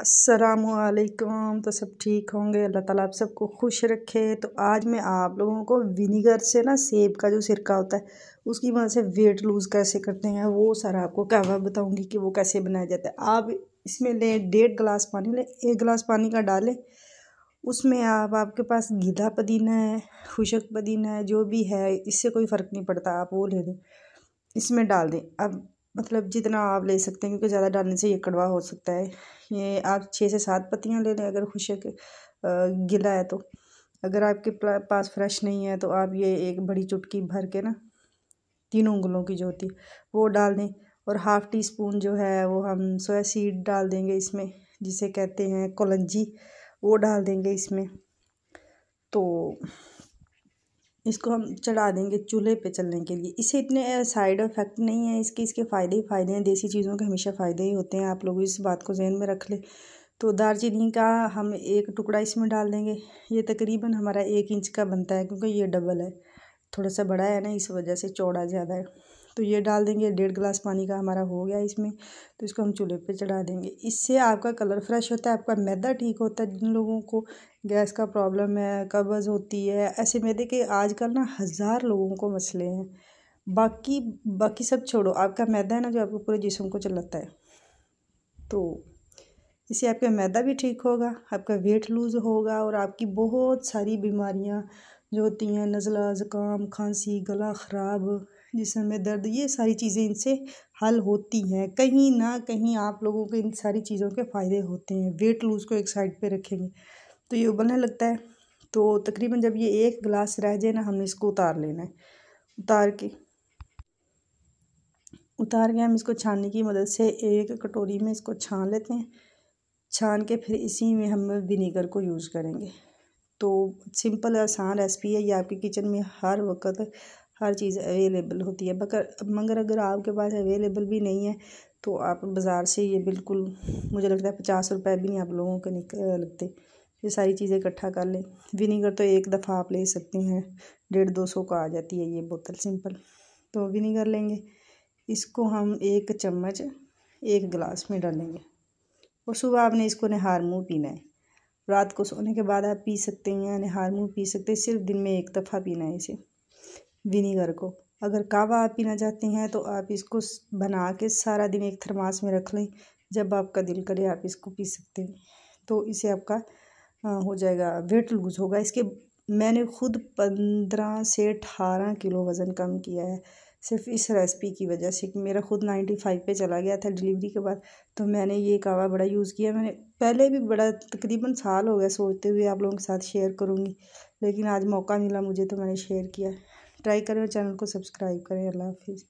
असलकुम तो सब ठीक होंगे अल्लाह ताला आप सबको खुश रखे तो आज मैं आप लोगों को विनीगर से ना सेब का जो सिरका होता है उसकी मदद से वेट लूज़ कैसे करते हैं वो सारा आपको कहवा बताऊंगी कि वो कैसे बनाया जाता है आप इसमें लें डेढ़ गिलास पानी लें एक गिलास पानी का डालें उसमें आप आपके पास गीधा पदीना है खुशक पदीना है जो भी है इससे कोई फ़र्क नहीं पड़ता आप वो ले लें इसमें डाल दें अब मतलब जितना आप ले सकते हैं क्योंकि ज़्यादा डालने से ये कड़वा हो सकता है ये आप छः से सात पत्तियाँ ले लें अगर खुशक गिला है तो अगर आपके पास फ्रेश नहीं है तो आप ये एक बड़ी चुटकी भर के ना तीनों उंगलों की जो होती है वो डाल दें और हाफ़ टी स्पून जो है वो हम सोया सीड डाल देंगे इसमें जिसे कहते हैं कोलंजी वो डाल देंगे इसमें तो इसको हम चढ़ा देंगे चूल्हे पे चलने के लिए इसे इतने साइड इफ़ेक्ट नहीं है इसके इसके फ़ायदे ही फ़ायदे हैं देसी चीज़ों के हमेशा फ़ायदे ही होते हैं आप लोग इस बात को जहन में रख लें तो दालचीनी का हम एक टुकड़ा इसमें डाल देंगे ये तकरीबन हमारा एक इंच का बनता है क्योंकि ये डबल है थोड़ा सा बड़ा है ना इस वजह से चौड़ा ज़्यादा है तो ये डाल देंगे डेढ़ गिलास पानी का हमारा हो गया इसमें तो इसको हम चूल्हे पे चढ़ा देंगे इससे आपका कलर फ्रेश होता है आपका मैदा ठीक होता है जिन लोगों को गैस का प्रॉब्लम है कब्ज़ होती है ऐसे मैदे के आजकल ना हज़ार लोगों को मसले हैं बाकी बाकी सब छोड़ो आपका मैदा है ना जो आपको पूरे जिसम को चलाता है तो इससे आपका मैदा भी ठीक होगा आपका वेट लूज़ होगा और आपकी बहुत सारी बीमारियाँ जो होती हैं नज़ला ज़ुकाम खांसी गला ख़राब जिसमें में दर्द ये सारी चीज़ें इनसे हल होती हैं कहीं ना कहीं आप लोगों को इन सारी चीज़ों के फ़ायदे होते हैं वेट लूज़ को एक साइड पे रखेंगे तो ये उबलने लगता है तो तकरीबन जब ये एक गिलास रह जाए ना हमें इसको उतार लेना है उतार के उतार के हम इसको छानने की मदद से एक कटोरी में इसको छान लेते हैं छान के फिर इसी में हम विनेगर को यूज़ करेंगे तो सिंपल आसान रेसिपी है ये आपके किचन में हर वक्त हर चीज़ अवेलेबल होती है मगर मगर अगर आपके पास अवेलेबल भी नहीं है तो आप बाज़ार से ये बिल्कुल मुझे लगता है पचास रुपए भी नहीं आप लोगों के लगते ये सारी चीज़ें इकट्ठा कर लें विनीगर तो एक दफ़ा आप ले सकते हैं डेढ़ दो सौ का आ जाती है ये बोतल सिंपल तो विनीगर लेंगे इसको हम एक चम्मच एक गिलास में डालेंगे और सुबह आपने इसको नहार मुँह पीना है रात को सोने के बाद आप पी सकते हैं या निहार मुँह पी सकते हैं सिर्फ दिन में एक दफ़ा पीना है इसे विनीगर को अगर कावा आप पीना चाहते हैं तो आप इसको बना के सारा दिन एक थरमास में रख लें जब आपका दिल करे आप इसको पी सकते हैं तो इसे आपका हो जाएगा वेट लूज़ होगा इसके मैंने खुद पंद्रह से अठारह किलो वज़न कम किया है सिर्फ इस रेसिपी की वजह से कि मेरा खुद नाइन्टी फाइव पर चला गया था डिलीवरी के बाद तो मैंने ये कावा बड़ा यूज़ किया मैंने पहले भी बड़ा तकरीबन साल हो गया सोचते हुए आप लोगों के साथ शेयर करूँगी लेकिन आज मौका मिला मुझे तो मैंने शेयर किया ट्राई करें और चैनल को सब्सक्राइब करें अल्लाह हाफिज़